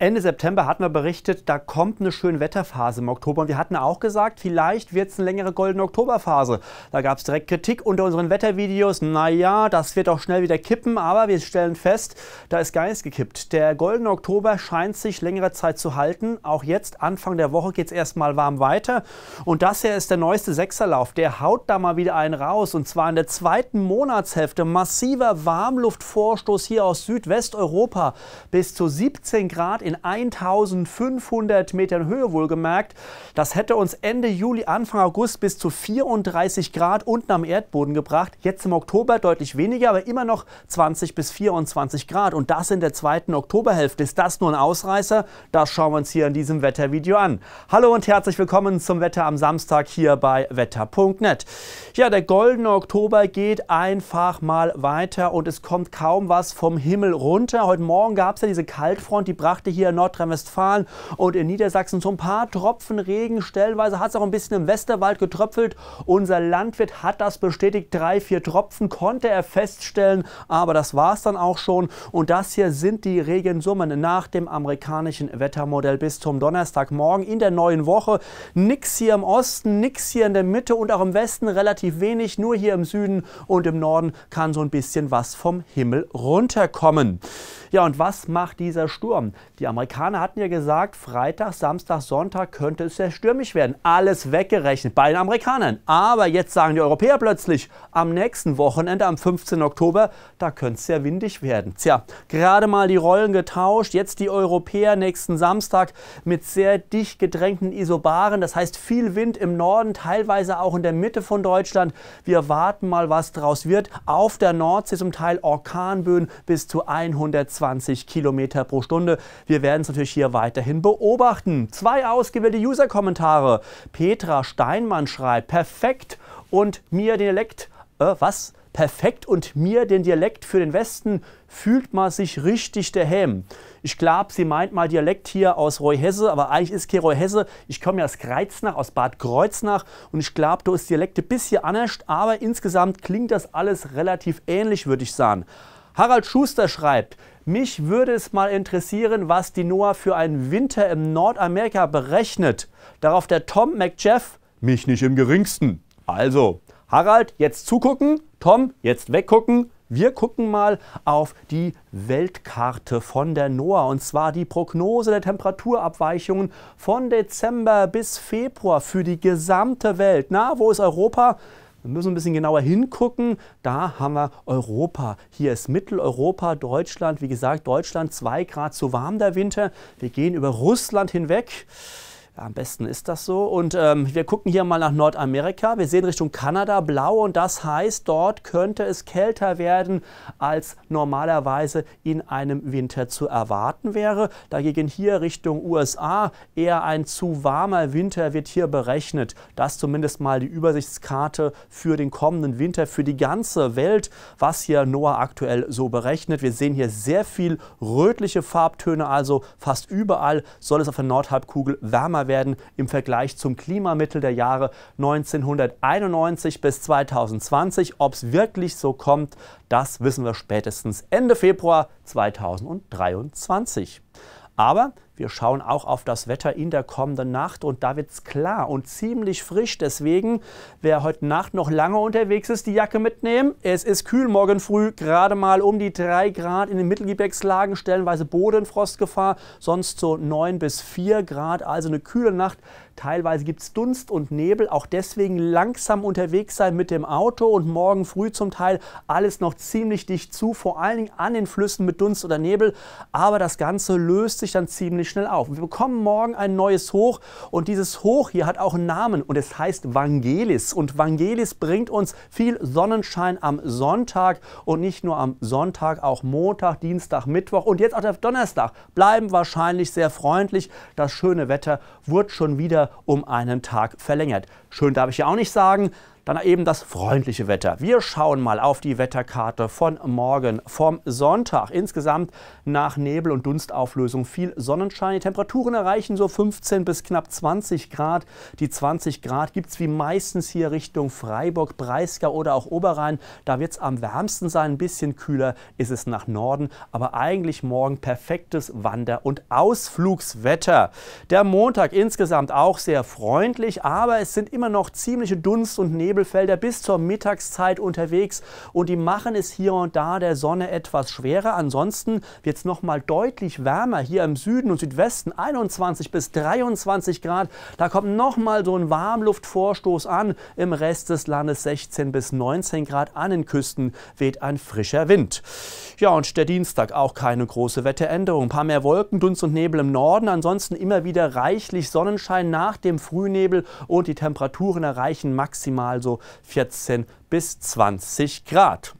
Ende September hatten wir berichtet, da kommt eine schöne Wetterphase im Oktober. Und wir hatten auch gesagt, vielleicht wird es eine längere goldene Oktoberphase. Da gab es direkt Kritik unter unseren Wettervideos. Naja, das wird auch schnell wieder kippen. Aber wir stellen fest, da ist gar nichts gekippt. Der goldene Oktober scheint sich längere Zeit zu halten. Auch jetzt, Anfang der Woche, geht es erstmal warm weiter. Und das hier ist der neueste Sechserlauf. Der haut da mal wieder einen raus. Und zwar in der zweiten Monatshälfte. Massiver Warmluftvorstoß hier aus Südwesteuropa. Bis zu 17 Grad in 1500 Metern Höhe wohlgemerkt. Das hätte uns Ende Juli, Anfang August bis zu 34 Grad unten am Erdboden gebracht. Jetzt im Oktober deutlich weniger, aber immer noch 20 bis 24 Grad. Und das in der zweiten Oktoberhälfte. Ist das nur ein Ausreißer? Das schauen wir uns hier in diesem Wettervideo an. Hallo und herzlich willkommen zum Wetter am Samstag hier bei wetter.net. Ja, der goldene Oktober geht einfach mal weiter und es kommt kaum was vom Himmel runter. Heute Morgen gab es ja diese Kaltfront, die brachte hier hier in Nordrhein-Westfalen und in Niedersachsen so ein paar Tropfen Regen. Stellenweise hat es auch ein bisschen im Westerwald getröpfelt. Unser Landwirt hat das bestätigt. Drei, vier Tropfen konnte er feststellen, aber das war es dann auch schon. Und das hier sind die Regensummen nach dem amerikanischen Wettermodell bis zum Donnerstagmorgen in der neuen Woche. Nix hier im Osten, nix hier in der Mitte und auch im Westen relativ wenig. Nur hier im Süden und im Norden kann so ein bisschen was vom Himmel runterkommen. Ja, und was macht dieser Sturm? Die Amerikaner hatten ja gesagt, Freitag, Samstag, Sonntag könnte es sehr stürmisch werden. Alles weggerechnet bei den Amerikanern. Aber jetzt sagen die Europäer plötzlich, am nächsten Wochenende, am 15. Oktober, da könnte es sehr windig werden. Tja, gerade mal die Rollen getauscht. Jetzt die Europäer nächsten Samstag mit sehr dicht gedrängten Isobaren. Das heißt viel Wind im Norden, teilweise auch in der Mitte von Deutschland. Wir warten mal, was draus wird. Auf der Nordsee zum Teil Orkanböen bis zu 100 20 Kilometer pro Stunde. Wir werden es natürlich hier weiterhin beobachten. Zwei ausgewählte User-Kommentare. Petra Steinmann schreibt, perfekt und mir den Äh, was? perfekt und mir den Dialekt für den Westen fühlt man sich richtig daheim. Ich glaube, sie meint mal Dialekt hier aus Reuhesse, aber eigentlich ist kein Reuhesse. Ich komme ja aus Kreuznach, aus Bad Kreuznach und ich glaube, da ist Dialekt ein bisschen anders, aber insgesamt klingt das alles relativ ähnlich, würde ich sagen. Harald Schuster schreibt, mich würde es mal interessieren, was die NOAA für einen Winter in Nordamerika berechnet. Darauf der Tom McJeff, mich nicht im geringsten. Also, Harald, jetzt zugucken, Tom, jetzt weggucken. Wir gucken mal auf die Weltkarte von der NOAA und zwar die Prognose der Temperaturabweichungen von Dezember bis Februar für die gesamte Welt. Na, wo ist Europa? Wir müssen ein bisschen genauer hingucken. Da haben wir Europa. Hier ist Mitteleuropa, Deutschland. Wie gesagt, Deutschland 2 Grad zu warm der Winter. Wir gehen über Russland hinweg. Ja, am besten ist das so. Und ähm, wir gucken hier mal nach Nordamerika. Wir sehen Richtung Kanada blau und das heißt, dort könnte es kälter werden, als normalerweise in einem Winter zu erwarten wäre. Dagegen hier Richtung USA eher ein zu warmer Winter wird hier berechnet. Das zumindest mal die Übersichtskarte für den kommenden Winter, für die ganze Welt, was hier NOAA aktuell so berechnet. Wir sehen hier sehr viel rötliche Farbtöne, also fast überall soll es auf der Nordhalbkugel wärmer werden werden im Vergleich zum Klimamittel der Jahre 1991 bis 2020. Ob es wirklich so kommt, das wissen wir spätestens Ende Februar 2023. Aber wir schauen auch auf das Wetter in der kommenden Nacht und da wird es klar und ziemlich frisch. Deswegen, wer heute Nacht noch lange unterwegs ist, die Jacke mitnehmen. Es ist kühl morgen früh, gerade mal um die 3 Grad. In den Mittelgebirgslagen stellenweise Bodenfrostgefahr, sonst so 9 bis 4 Grad. Also eine kühle Nacht. Teilweise gibt es Dunst und Nebel. Auch deswegen langsam unterwegs sein mit dem Auto und morgen früh zum Teil alles noch ziemlich dicht zu. Vor allen Dingen an den Flüssen mit Dunst oder Nebel. Aber das Ganze löst sich dann ziemlich schnell auf. Wir bekommen morgen ein neues Hoch und dieses Hoch hier hat auch einen Namen und es heißt Vangelis. Und Vangelis bringt uns viel Sonnenschein am Sonntag und nicht nur am Sonntag, auch Montag, Dienstag, Mittwoch und jetzt auch der Donnerstag bleiben wahrscheinlich sehr freundlich. Das schöne Wetter wird schon wieder um einen Tag verlängert. Schön darf ich ja auch nicht sagen. Dann eben das freundliche Wetter. Wir schauen mal auf die Wetterkarte von morgen, vom Sonntag. Insgesamt nach Nebel- und Dunstauflösung viel Sonnenschein. Die Temperaturen erreichen so 15 bis knapp 20 Grad. Die 20 Grad gibt es wie meistens hier Richtung Freiburg, Breisgau oder auch Oberrhein. Da wird es am wärmsten sein. Ein bisschen kühler ist es nach Norden. Aber eigentlich morgen perfektes Wander- und Ausflugswetter. Der Montag insgesamt auch sehr freundlich, aber es sind immer noch ziemliche Dunst- und Nebel. Elbefelder bis zur Mittagszeit unterwegs und die machen es hier und da der Sonne etwas schwerer. Ansonsten wird es nochmal deutlich wärmer hier im Süden und Südwesten, 21 bis 23 Grad. Da kommt nochmal so ein Warmluftvorstoß an. Im Rest des Landes 16 bis 19 Grad. An den Küsten weht ein frischer Wind. Ja, und der Dienstag auch keine große Wetteränderung. Ein paar mehr Wolken, Dunst und Nebel im Norden. Ansonsten immer wieder reichlich Sonnenschein nach dem Frühnebel und die Temperaturen erreichen maximal so so also 14 bis 20 Grad.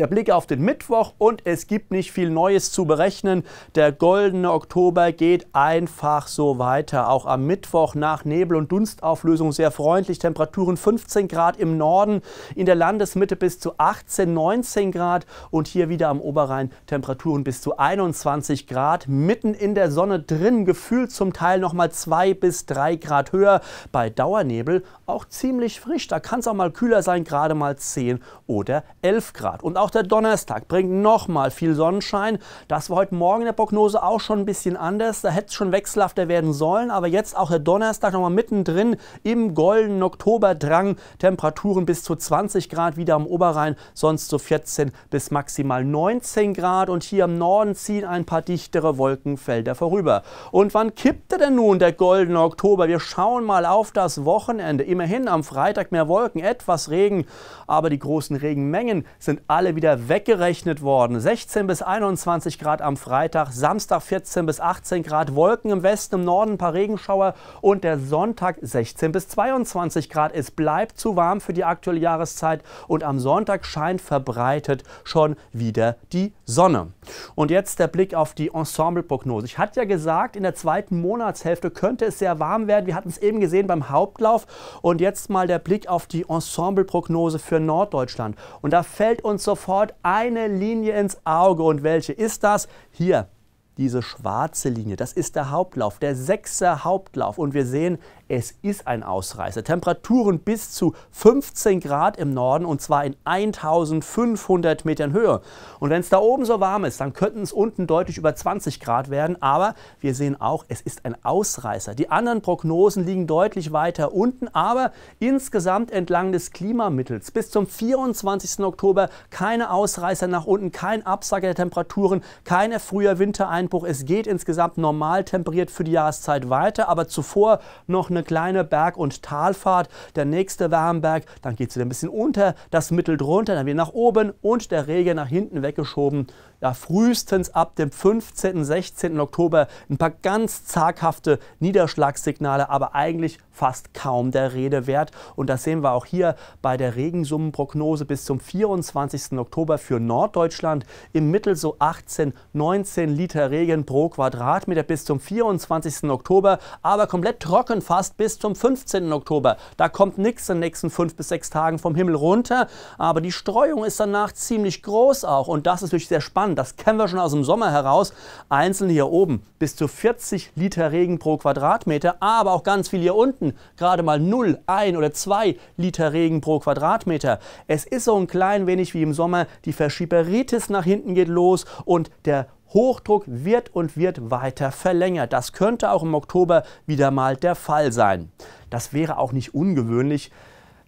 Der Blick auf den Mittwoch und es gibt nicht viel Neues zu berechnen. Der goldene Oktober geht einfach so weiter. Auch am Mittwoch nach Nebel- und Dunstauflösung sehr freundlich. Temperaturen 15 Grad im Norden, in der Landesmitte bis zu 18, 19 Grad und hier wieder am Oberrhein Temperaturen bis zu 21 Grad. Mitten in der Sonne drin, gefühlt zum Teil nochmal 2 bis 3 Grad höher. Bei Dauernebel auch ziemlich frisch. Da kann es auch mal kühler sein, gerade mal 10 oder 11 Grad. Und auch auch der Donnerstag bringt nochmal viel Sonnenschein. Das war heute Morgen in der Prognose auch schon ein bisschen anders. Da hätte es schon wechselhafter werden sollen, aber jetzt auch der Donnerstag nochmal mittendrin im goldenen Oktoberdrang. Temperaturen bis zu 20 Grad wieder am Oberrhein, sonst so 14 bis maximal 19 Grad. Und hier im Norden ziehen ein paar dichtere Wolkenfelder vorüber. Und wann kippte denn nun der goldene Oktober? Wir schauen mal auf das Wochenende. Immerhin am Freitag mehr Wolken, etwas Regen, aber die großen Regenmengen sind alle wieder wieder weggerechnet worden. 16 bis 21 Grad am Freitag, Samstag 14 bis 18 Grad, Wolken im Westen, im Norden ein paar Regenschauer und der Sonntag 16 bis 22 Grad. Es bleibt zu warm für die aktuelle Jahreszeit und am Sonntag scheint verbreitet schon wieder die Sonne. Und jetzt der Blick auf die Ensemble-Prognose. Ich hatte ja gesagt, in der zweiten Monatshälfte könnte es sehr warm werden. Wir hatten es eben gesehen beim Hauptlauf. Und jetzt mal der Blick auf die Ensemble-Prognose für Norddeutschland. Und da fällt uns sofort sofort eine Linie ins Auge. Und welche ist das? Hier, diese schwarze Linie, das ist der Hauptlauf, der sechste Hauptlauf. Und wir sehen, es ist ein Ausreißer. Temperaturen bis zu 15 Grad im Norden und zwar in 1500 Metern Höhe. Und wenn es da oben so warm ist, dann könnten es unten deutlich über 20 Grad werden. Aber wir sehen auch, es ist ein Ausreißer. Die anderen Prognosen liegen deutlich weiter unten, aber insgesamt entlang des Klimamittels bis zum 24. Oktober keine Ausreißer nach unten, kein Absacker der Temperaturen, kein früher Wintereinbruch. Es geht insgesamt normal temperiert für die Jahreszeit weiter, aber zuvor noch eine eine kleine Berg- und Talfahrt. Der nächste Warmberg, dann geht es wieder ein bisschen unter, das Mittel drunter, dann wieder nach oben und der Regen nach hinten weggeschoben ja, frühestens ab dem 15., 16. Oktober ein paar ganz zaghafte Niederschlagssignale, aber eigentlich fast kaum der Rede wert. Und das sehen wir auch hier bei der Regensummenprognose bis zum 24. Oktober für Norddeutschland. Im Mittel so 18, 19 Liter Regen pro Quadratmeter bis zum 24. Oktober, aber komplett trocken fast bis zum 15. Oktober. Da kommt nichts in den nächsten fünf bis sechs Tagen vom Himmel runter, aber die Streuung ist danach ziemlich groß auch und das ist natürlich sehr spannend an. Das kennen wir schon aus dem Sommer heraus. Einzeln hier oben bis zu 40 Liter Regen pro Quadratmeter, aber auch ganz viel hier unten. Gerade mal 0, 1 oder 2 Liter Regen pro Quadratmeter. Es ist so ein klein wenig wie im Sommer. Die Verschieberitis nach hinten geht los und der Hochdruck wird und wird weiter verlängert. Das könnte auch im Oktober wieder mal der Fall sein. Das wäre auch nicht ungewöhnlich.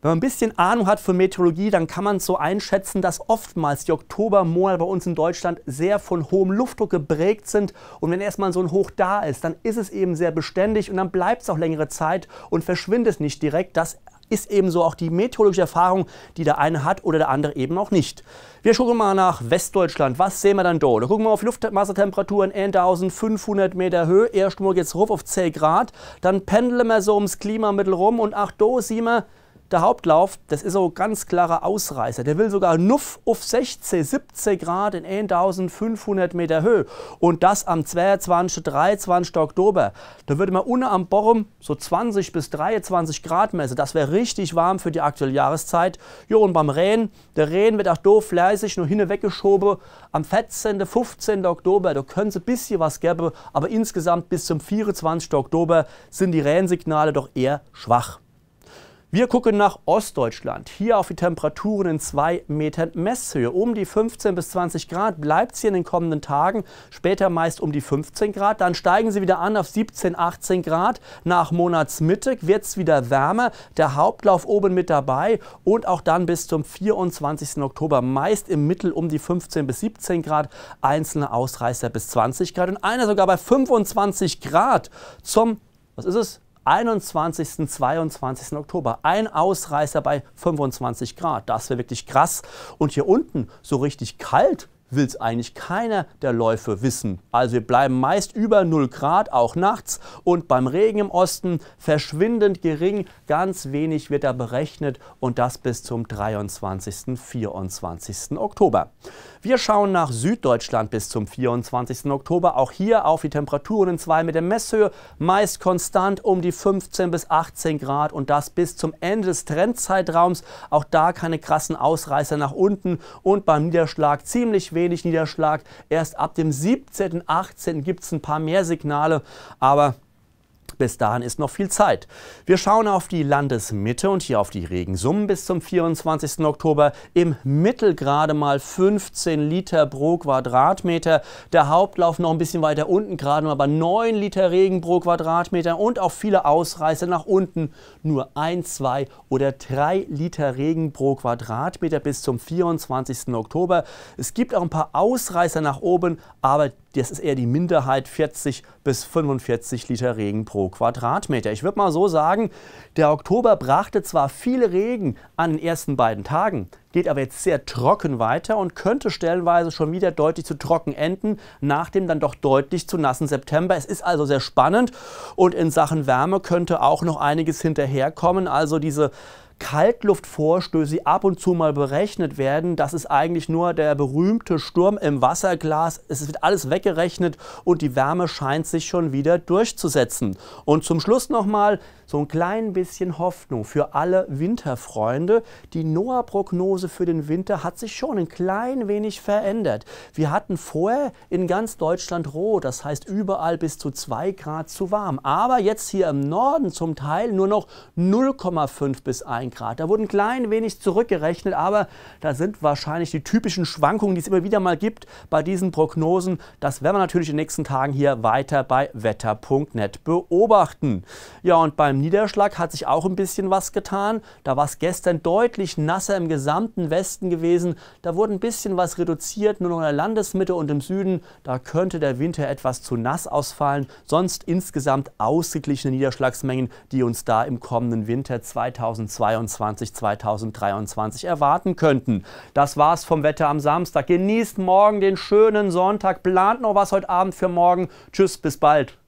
Wenn man ein bisschen Ahnung hat von Meteorologie, dann kann man so einschätzen, dass oftmals die Oktobermonate bei uns in Deutschland sehr von hohem Luftdruck geprägt sind. Und wenn erstmal so ein Hoch da ist, dann ist es eben sehr beständig und dann bleibt es auch längere Zeit und verschwindet nicht direkt. Das ist eben so auch die meteorologische Erfahrung, die der eine hat oder der andere eben auch nicht. Wir schauen mal nach Westdeutschland. Was sehen wir dann dort? Da gucken wir auf Luftmassetemperaturen 1500 Meter Höhe. Erst mal geht es rauf auf 10 Grad. Dann pendeln wir so ums Klimamittel rum und ach, da sehen wir, der Hauptlauf, das ist so ein ganz klarer Ausreißer. Der will sogar nuff auf 16, 17 Grad in 1500 Meter Höhe. Und das am 22, 23. Oktober. Da würde man unten am Borum so 20 bis 23 Grad messen. Also das wäre richtig warm für die aktuelle Jahreszeit. Jo, und beim Rehen, der Rehen wird auch doof fleißig nur hin weggeschoben. Am 14., 15. Oktober, da können sie ein bisschen was geben. Aber insgesamt bis zum 24. Oktober sind die Rehensignale doch eher schwach. Wir gucken nach Ostdeutschland. Hier auf die Temperaturen in 2 Metern Messhöhe. Um die 15 bis 20 Grad bleibt es hier in den kommenden Tagen. Später meist um die 15 Grad. Dann steigen sie wieder an auf 17, 18 Grad. Nach Monatsmitte wird es wieder wärmer. Der Hauptlauf oben mit dabei. Und auch dann bis zum 24. Oktober meist im Mittel um die 15 bis 17 Grad. Einzelne Ausreißer bis 20 Grad. Und einer sogar bei 25 Grad zum, was ist es? 21. 22. Oktober. Ein Ausreißer bei 25 Grad. Das wäre wirklich krass. Und hier unten so richtig kalt will es eigentlich keiner der Läufe wissen. Also wir bleiben meist über 0 Grad, auch nachts. Und beim Regen im Osten verschwindend gering. Ganz wenig wird da berechnet und das bis zum 23. 24. Oktober. Wir schauen nach Süddeutschland bis zum 24. Oktober. Auch hier auf die Temperaturen in 2 mit der Messhöhe. Meist konstant um die 15 bis 18 Grad und das bis zum Ende des Trendzeitraums. Auch da keine krassen Ausreißer nach unten und beim Niederschlag ziemlich wenig Venedig niederschlagt. Erst ab dem 17., 18. gibt es ein paar mehr Signale, aber bis dahin ist noch viel Zeit. Wir schauen auf die Landesmitte und hier auf die Regensummen bis zum 24. Oktober. Im Mittel gerade mal 15 Liter pro Quadratmeter. Der Hauptlauf noch ein bisschen weiter unten, gerade mal bei 9 Liter Regen pro Quadratmeter und auch viele Ausreißer nach unten. Nur 1, 2 oder 3 Liter Regen pro Quadratmeter bis zum 24. Oktober. Es gibt auch ein paar Ausreißer nach oben, aber das ist eher die Minderheit 40 bis 45 Liter Regen pro Quadratmeter. Ich würde mal so sagen, der Oktober brachte zwar viele Regen an den ersten beiden Tagen, geht aber jetzt sehr trocken weiter und könnte stellenweise schon wieder deutlich zu trocken enden, nach dem dann doch deutlich zu nassen September. Es ist also sehr spannend und in Sachen Wärme könnte auch noch einiges hinterherkommen. Also diese Kaltluftvorstöße, ab und zu mal berechnet werden, das ist eigentlich nur der berühmte Sturm im Wasserglas. Es wird alles weggerechnet und die Wärme scheint sich schon wieder durchzusetzen. Und zum Schluss nochmal, so ein klein bisschen Hoffnung für alle Winterfreunde. Die NOAA-Prognose für den Winter hat sich schon ein klein wenig verändert. Wir hatten vorher in ganz Deutschland rot, das heißt überall bis zu 2 Grad zu warm. Aber jetzt hier im Norden zum Teil nur noch 0,5 bis 1 Grad. Da wurden ein klein wenig zurückgerechnet, aber da sind wahrscheinlich die typischen Schwankungen, die es immer wieder mal gibt bei diesen Prognosen. Das werden wir natürlich in den nächsten Tagen hier weiter bei wetter.net beobachten. Ja, und beim Niederschlag hat sich auch ein bisschen was getan. Da war es gestern deutlich nasser im gesamten Westen gewesen. Da wurde ein bisschen was reduziert, nur noch in der Landesmitte und im Süden. Da könnte der Winter etwas zu nass ausfallen. Sonst insgesamt ausgeglichene Niederschlagsmengen, die uns da im kommenden Winter 2022, 2023 erwarten könnten. Das war's vom Wetter am Samstag. Genießt morgen den schönen Sonntag. Plant noch was heute Abend für morgen. Tschüss, bis bald.